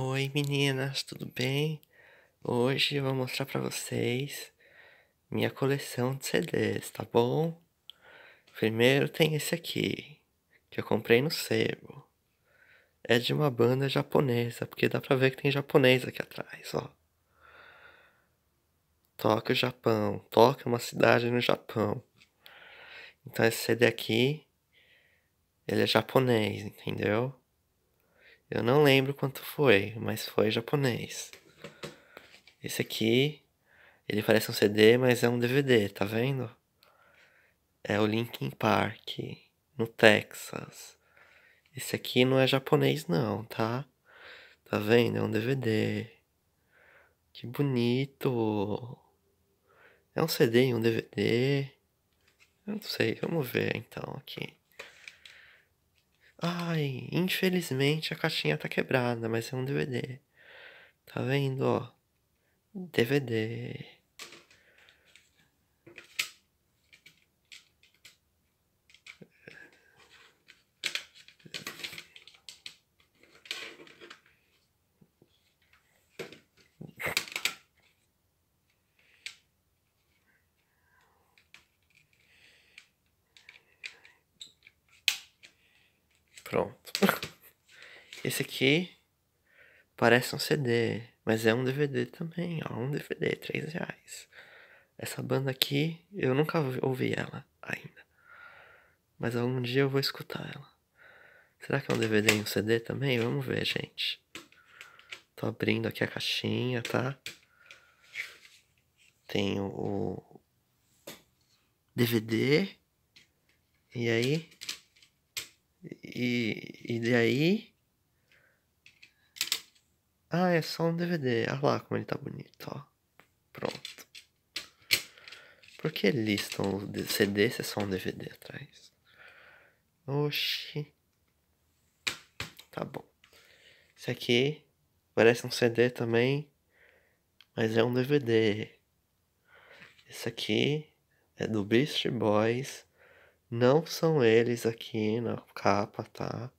Oi meninas, tudo bem? Hoje eu vou mostrar para vocês minha coleção de CDs, tá bom? Primeiro tem esse aqui, que eu comprei no sebo. É de uma banda japonesa, porque dá pra ver que tem japonês aqui atrás, ó. Toca o Japão, toca uma cidade no Japão. Então esse CD aqui, ele é japonês, entendeu? Eu não lembro quanto foi, mas foi japonês. Esse aqui, ele parece um CD, mas é um DVD, tá vendo? É o Linkin Park, no Texas. Esse aqui não é japonês não, tá? Tá vendo? É um DVD. Que bonito. É um CD e um DVD. Eu não sei, vamos ver então aqui. Ai, infelizmente a caixinha tá quebrada, mas é um DVD. Tá vendo, ó? DVD. Esse aqui parece um CD, mas é um DVD também, ó, um DVD, 3 reais. Essa banda aqui, eu nunca ouvi ela ainda. Mas algum dia eu vou escutar ela. Será que é um DVD e um CD também? Vamos ver, gente. Tô abrindo aqui a caixinha, tá? Tem o DVD. E aí? E, e daí? Ah, é só um DVD. Olha lá como ele tá bonito, ó. Pronto. Por que listam o CD se é só um DVD atrás? Oxi. Tá bom. Esse aqui parece um CD também, mas é um DVD. Esse aqui é do Beast Boys. Não são eles aqui na capa, tá?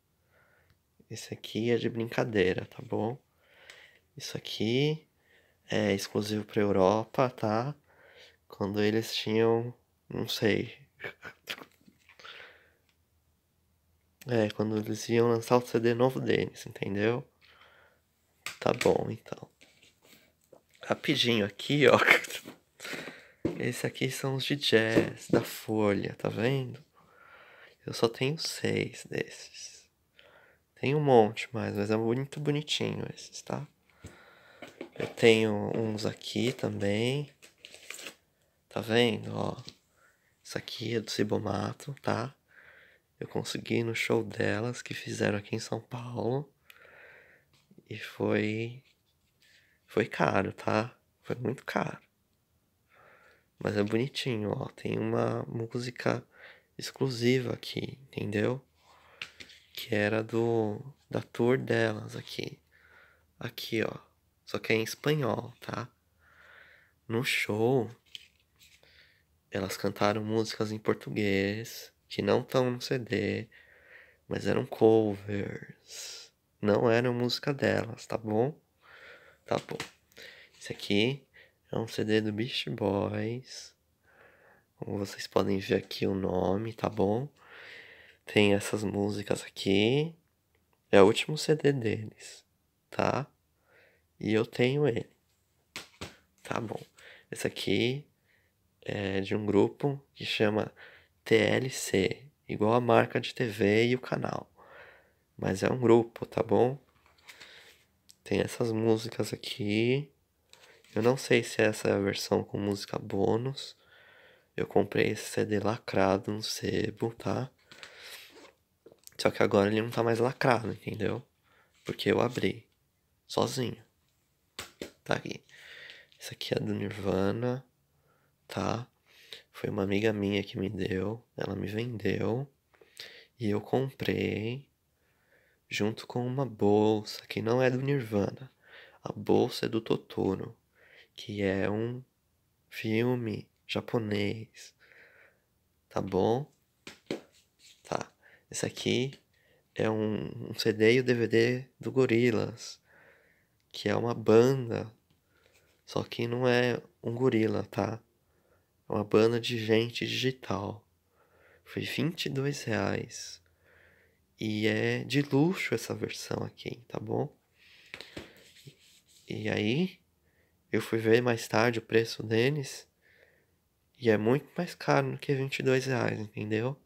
Esse aqui é de brincadeira, tá bom? Isso aqui é exclusivo para Europa, tá? Quando eles tinham, não sei. É, quando eles iam lançar o CD novo deles, entendeu? Tá bom, então. Rapidinho aqui, ó. Esse aqui são os de jazz da Folha, tá vendo? Eu só tenho seis desses. Tem um monte mais, mas é muito bonitinho esses, tá? Eu tenho uns aqui também. Tá vendo, ó? Isso aqui é do Cibomato, tá? Eu consegui no show delas que fizeram aqui em São Paulo. E foi foi caro, tá? Foi muito caro. Mas é bonitinho, ó. Tem uma música exclusiva aqui, entendeu? Que era do da tour delas aqui. Aqui, ó. Só que é em espanhol, tá? No show, elas cantaram músicas em português que não estão no CD, mas eram covers. Não eram música delas, tá bom? Tá bom. Esse aqui é um CD do Beach Boys. Como vocês podem ver aqui o nome, tá bom? Tem essas músicas aqui. É o último CD deles, tá? E eu tenho ele. Tá bom. Esse aqui é de um grupo que chama TLC, igual a marca de TV e o canal. Mas é um grupo, tá bom? Tem essas músicas aqui. Eu não sei se essa é a versão com música bônus. Eu comprei esse CD lacrado no sebo, tá? Só que agora ele não tá mais lacrado, entendeu? Porque eu abri sozinho. Tá aqui. Essa aqui é do Nirvana, tá? Foi uma amiga minha que me deu, ela me vendeu e eu comprei junto com uma bolsa que não é do Nirvana. A bolsa é do Totoro, que é um filme japonês. Tá bom? Tá. Esse aqui é um, um CD e o um DVD do Gorillaz, que é uma banda só que não é um gorila, tá? É uma banda de gente digital. Foi 22 reais. E é de luxo essa versão aqui, tá bom? E aí, eu fui ver mais tarde o preço deles. E é muito mais caro do que 22 reais, entendeu?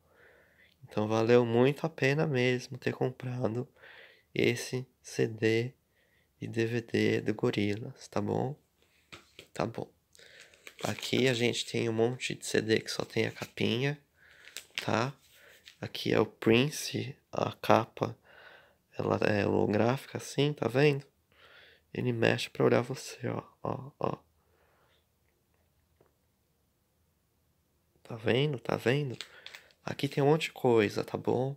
Então valeu muito a pena mesmo ter comprado esse CD e DVD do Gorilas, tá bom? Tá bom. Aqui a gente tem um monte de CD que só tem a capinha, tá? Aqui é o Prince, a capa, ela é holográfica assim, tá vendo? Ele mexe pra olhar você, ó, ó, ó. Tá vendo? Tá vendo? Aqui tem um monte de coisa, tá bom?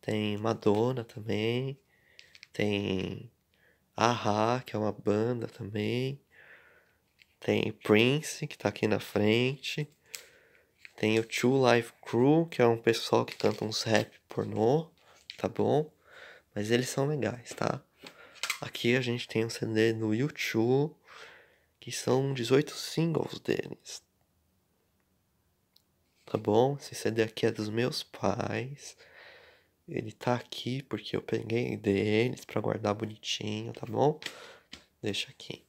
Tem Madonna também. Tem Ahá, que é uma banda também. Tem Prince, que tá aqui na frente. Tem o Two Life Crew, que é um pessoal que canta uns rap pornô, tá bom? Mas eles são legais, tá? Aqui a gente tem um CD do YouTube, que são 18 singles deles. Tá bom? Esse CD aqui é dos meus pais. Ele tá aqui porque eu peguei deles para guardar bonitinho, tá bom? Deixa aqui.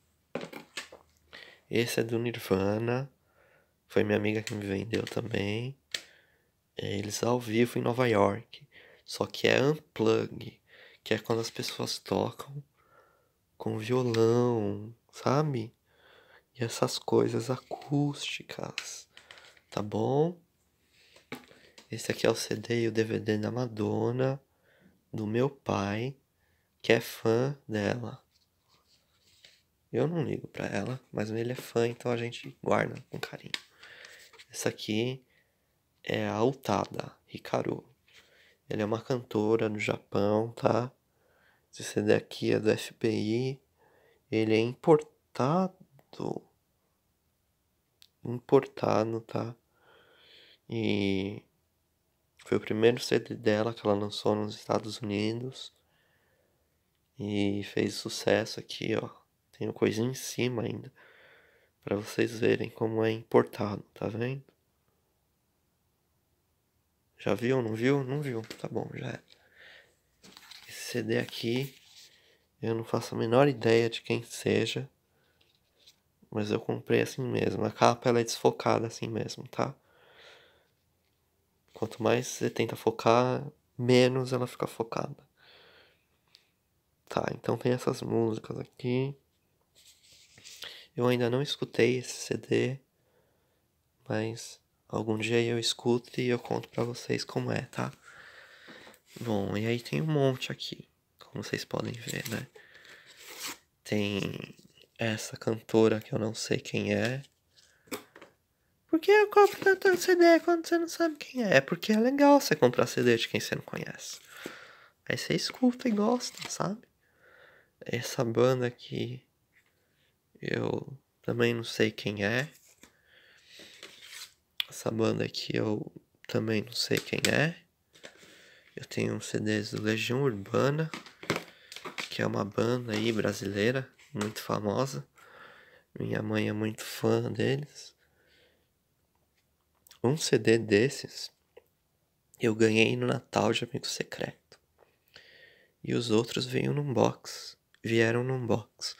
Esse é do Nirvana. Foi minha amiga que me vendeu também. É, eles ao vivo em Nova York. Só que é unplug, que é quando as pessoas tocam com violão, sabe? E essas coisas acústicas, tá bom? Esse aqui é o CD e o DVD da Madonna, do meu pai, que é fã dela. Eu não ligo para ela, mas ele é fã, então a gente guarda com carinho. Essa aqui é a Utada Hikaru. Ela é uma cantora do Japão, tá? Esse CD aqui é do FBI. Ele é importado. Importado, tá? E foi o primeiro CD dela que ela lançou nos Estados Unidos. E fez sucesso aqui, ó. Tenho coisa em cima ainda. para vocês verem como é importado, tá vendo? Já viu? Não viu? Não viu. Tá bom, já é. Esse CD aqui, eu não faço a menor ideia de quem seja. Mas eu comprei assim mesmo. A capa ela é desfocada assim mesmo, tá? Quanto mais você tenta focar, menos ela fica focada. Tá, então tem essas músicas aqui. Eu ainda não escutei esse CD, mas algum dia eu escuto e eu conto para vocês como é, tá? Bom, e aí tem um monte aqui, como vocês podem ver, né? Tem essa cantora que eu não sei quem é. Por que eu compro tanto CD quando você não sabe quem é? É porque é legal você comprar CD de quem você não conhece. Aí você escuta e gosta, sabe? Essa banda aqui eu também não sei quem é. Essa banda aqui eu também não sei quem é. Eu tenho um CDs do Legião Urbana, que é uma banda aí brasileira, muito famosa. Minha mãe é muito fã deles. Um CD desses eu ganhei no Natal de Amigo Secreto. E os outros veio num box, vieram num box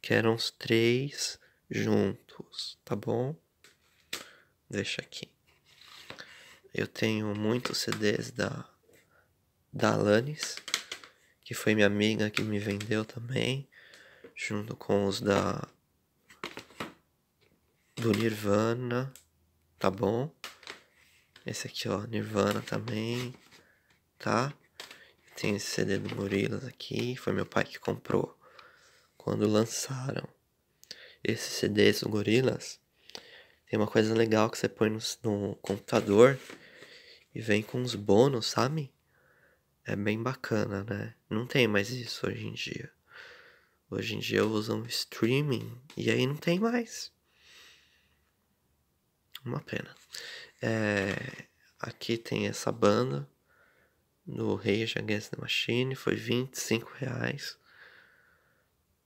que eram os três juntos, tá bom? Deixa aqui. Eu tenho muitos CDs da, da Alanis, que foi minha amiga que me vendeu também, junto com os da do Nirvana, tá bom? Esse aqui, ó, Nirvana também, tá? Tem esse CD do Murilas aqui, foi meu pai que comprou quando lançaram esses CDs do Gorilas, tem uma coisa legal que você põe no, no computador e vem com uns bônus, sabe? É bem bacana, né? Não tem mais isso hoje em dia. Hoje em dia eu uso um streaming e aí não tem mais. Uma pena. É, aqui tem essa banda do Rage Against the Machine, foi 25 reais.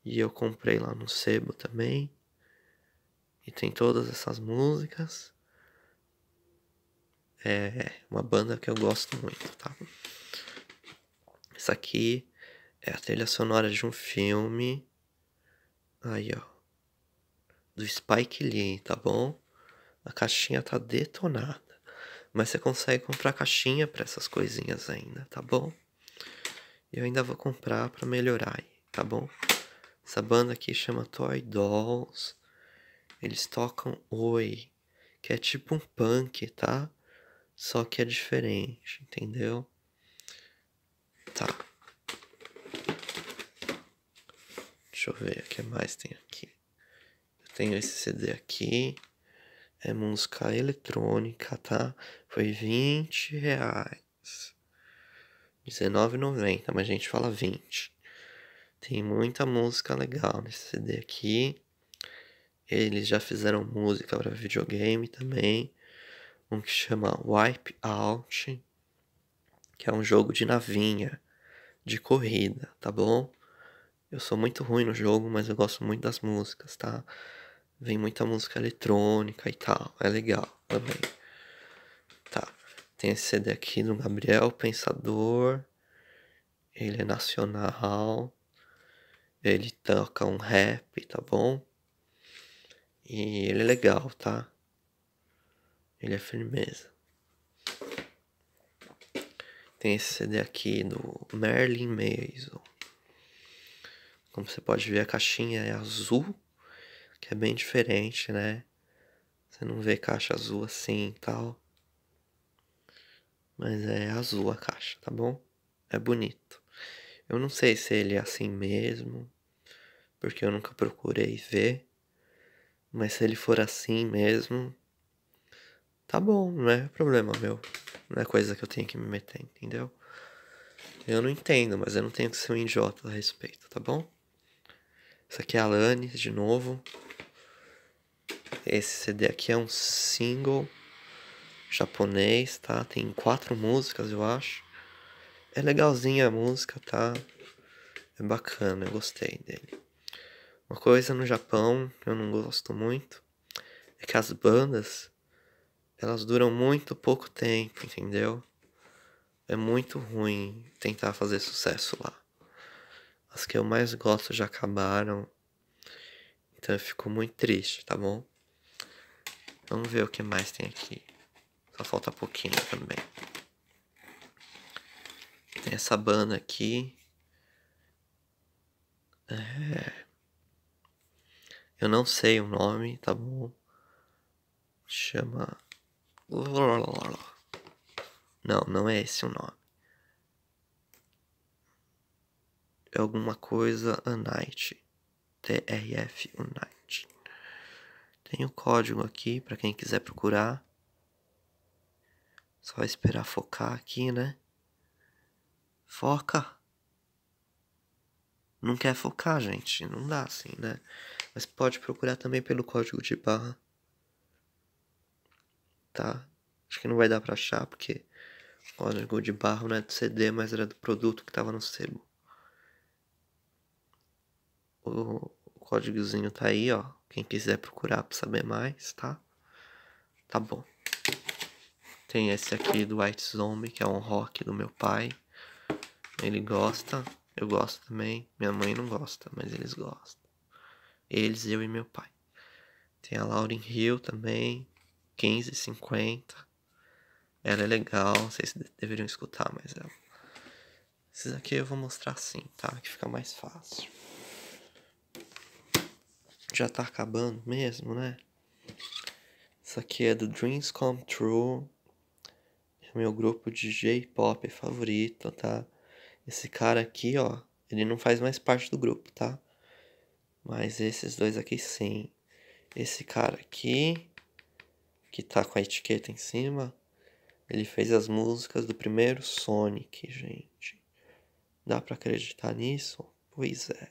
E eu comprei lá no sebo também. E tem todas essas músicas. É uma banda que eu gosto muito, tá? Essa aqui é a trilha sonora de um filme. Aí, ó. Do Spike Lee, tá bom? A caixinha tá detonada. Mas você consegue comprar caixinha para essas coisinhas ainda, tá bom? E eu ainda vou comprar para melhorar, aí, tá bom? Essa banda aqui chama Toy Dolls. Eles tocam Oi, que é tipo um punk, tá? Só que é diferente, entendeu? Tá. Deixa eu ver o que mais tem aqui. Eu tenho esse CD aqui. É música eletrônica, tá? Foi 20 reais. R$19,90, mas a gente fala 20. Tem muita música legal nesse CD aqui. Eles já fizeram música para videogame também. Um que chama Wipe Out, que é um jogo de navinha, de corrida, tá bom? Eu sou muito ruim no jogo, mas eu gosto muito das músicas, tá? Vem muita música eletrônica e tal, é legal também. Tá, tem esse CD aqui do Gabriel Pensador, ele é nacional ele toca um rap, tá bom? E ele é legal, tá? Ele é firmeza. Tem esse CD aqui do Merlin Mason. Como você pode ver, a caixinha é azul, que é bem diferente, né? Você não vê caixa azul assim e tal. Mas é azul a caixa, tá bom? É bonito. Eu não sei se ele é assim mesmo porque eu nunca procurei ver. Mas se ele for assim mesmo, tá bom, não é problema meu. Não é coisa que eu tenho que me meter, entendeu? Eu não entendo, mas eu não tenho que ser um idiota a respeito, tá bom? Isso aqui é a Lani, de novo. Esse CD aqui é um single japonês, tá? Tem quatro músicas, eu acho. É legalzinha a música, tá? É bacana, eu gostei dele. Uma coisa no Japão que eu não gosto muito é que as bandas elas duram muito pouco tempo, entendeu? É muito ruim tentar fazer sucesso lá. As que eu mais gosto já acabaram. Então eu fico muito triste, tá bom? Vamos ver o que mais tem aqui. Só falta pouquinho também. Tem essa banda aqui. É. Eu não sei o nome, tá bom? Chama. Não, não é esse o nome. É alguma coisa Unite. TRF Unite. Tem o um código aqui para quem quiser procurar. Só esperar focar aqui, né? Foca! Não quer focar, gente. Não dá assim, né? mas pode procurar também pelo código de barra. Tá? Acho que não vai dar para achar porque o código de barra não é do CD, mas era do produto que estava no sebo. O, o códigozinho tá aí, ó. Quem quiser procurar para saber mais, tá? Tá bom. Tem esse aqui do White Zombie, que é um rock do meu pai. Ele gosta, eu gosto também. Minha mãe não gosta, mas eles gostam. Eles, eu e meu pai. Tem a Lauren Hill também, 1550. Ela é legal, não sei se deveriam escutar mas ela. Esses aqui eu vou mostrar assim, tá? Que fica mais fácil. Já tá acabando mesmo, né? Isso aqui é do Dreams Come True. É meu grupo de J-pop favorito, tá? Esse cara aqui, ó, ele não faz mais parte do grupo, tá? Mas esses dois aqui sim. Esse cara aqui, que tá com a etiqueta em cima, ele fez as músicas do primeiro Sonic, gente. Dá para acreditar nisso? Pois é.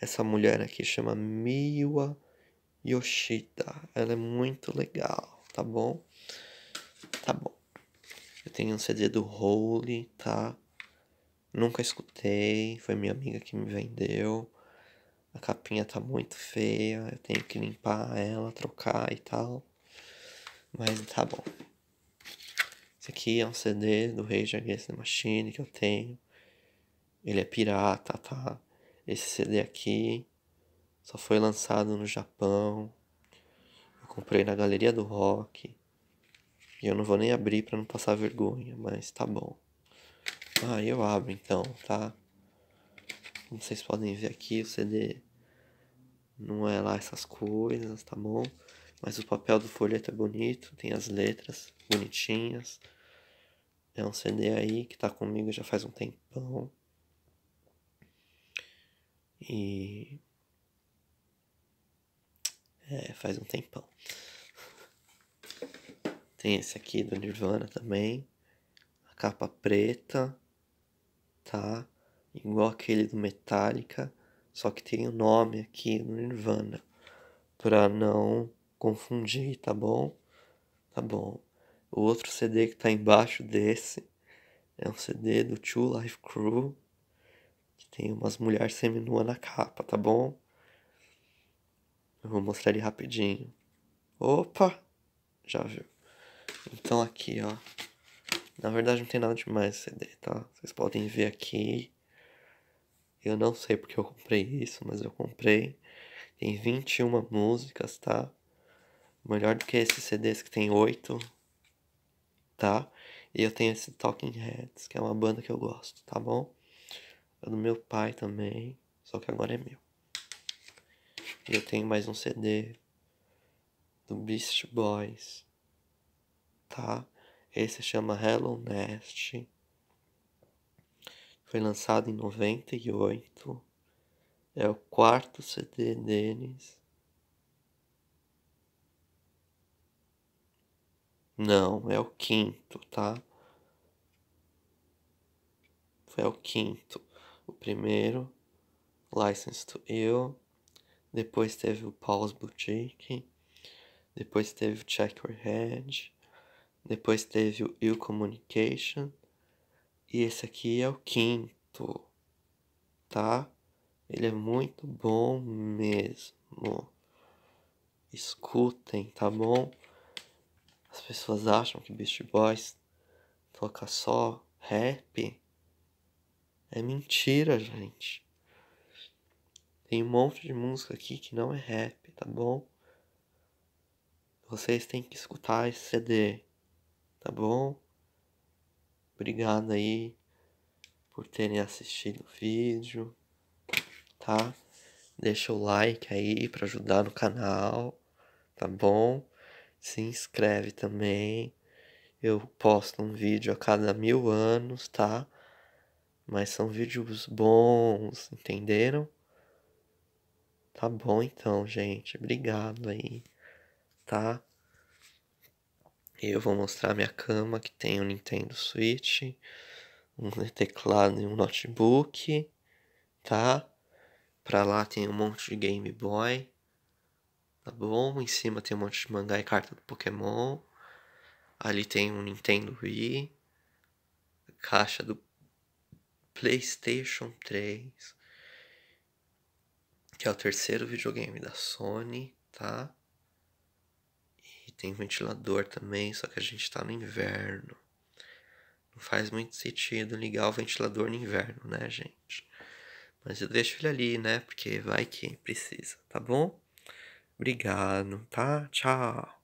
Essa mulher aqui chama Miwa Yoshida. Ela é muito legal, tá bom? Tá bom. Eu tenho um CD do Holy, tá? Nunca escutei, foi minha amiga que me vendeu a capinha tá muito feia, eu tenho que limpar ela, trocar e tal. Mas tá bom. Esse aqui é um CD do Rage Against the Machine que eu tenho. Ele é pirata, tá? Esse CD aqui só foi lançado no Japão. Eu comprei na Galeria do Rock. E eu não vou nem abrir para não passar vergonha, mas tá bom. Ah, eu abro então, tá? como vocês podem ver aqui, o CD não é lá essas coisas, tá bom? Mas o papel do folheto é bonito, tem as letras bonitinhas. É um CD aí que tá comigo já faz um tempão. E. É, faz um tempão. Tem esse aqui do Nirvana também. A capa preta, tá? igual aquele do Metallica, só que tem o um nome aqui no Nirvana, para não confundir, tá bom? Tá bom. O outro CD que tá embaixo desse é um CD do Two Life Crew, que tem umas mulheres seminuas na capa, tá bom? Eu vou mostrar ele rapidinho. Opa! Já viu. Então aqui, ó. Na verdade não tem nada demais no CD, tá? Vocês podem ver aqui eu não sei porque eu comprei isso, mas eu comprei. Tem 21 músicas, tá? Melhor do que esses CDs que tem 8, tá? E eu tenho esse Talking Heads, que é uma banda que eu gosto, tá bom? É do meu pai também, só que agora é meu. E eu tenho mais um CD do Beast Boys, tá? Esse chama Hello Nest. Foi lançado em 98. É o quarto CD deles. Não, é o quinto, tá? Foi o quinto. O primeiro, License to Ill. Depois teve o Paul's Boutique. Depois teve o Check Your Head. Depois teve o Ill Communication. E esse aqui é o quinto, tá? Ele é muito bom mesmo. Escutem, tá bom? As pessoas acham que Beast Boys toca só rap. É mentira, gente. Tem um monte de música aqui que não é rap, tá bom? Vocês têm que escutar esse CD, tá bom? Obrigado aí por terem assistido o vídeo, tá? Deixa o like aí para ajudar no canal, tá bom? Se inscreve também. Eu posto um vídeo a cada mil anos, tá? Mas são vídeos bons, entenderam? Tá bom então, gente. Obrigado aí, tá? E eu vou mostrar minha cama que tem um Nintendo Switch, um teclado e um notebook, tá? Pra lá tem um monte de Game Boy, tá bom? Em cima tem um monte de mangá e carta do Pokémon. Ali tem um Nintendo Wii, caixa do PlayStation 3, que é o terceiro videogame da Sony, tá? tem ventilador também, só que a gente está no inverno. Não faz muito sentido ligar o ventilador no inverno, né, gente? Mas eu deixo ele ali, né? Porque vai quem precisa, tá bom? Obrigado, tá? Tchau.